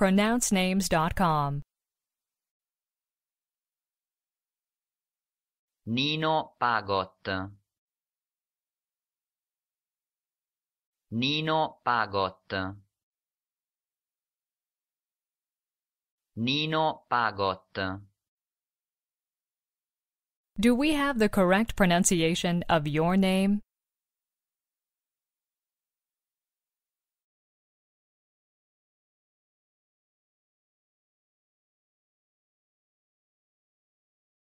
pronouncenames.com. Nino Pagot Nino Pagot Nino Pagot Do we have the correct pronunciation of your name?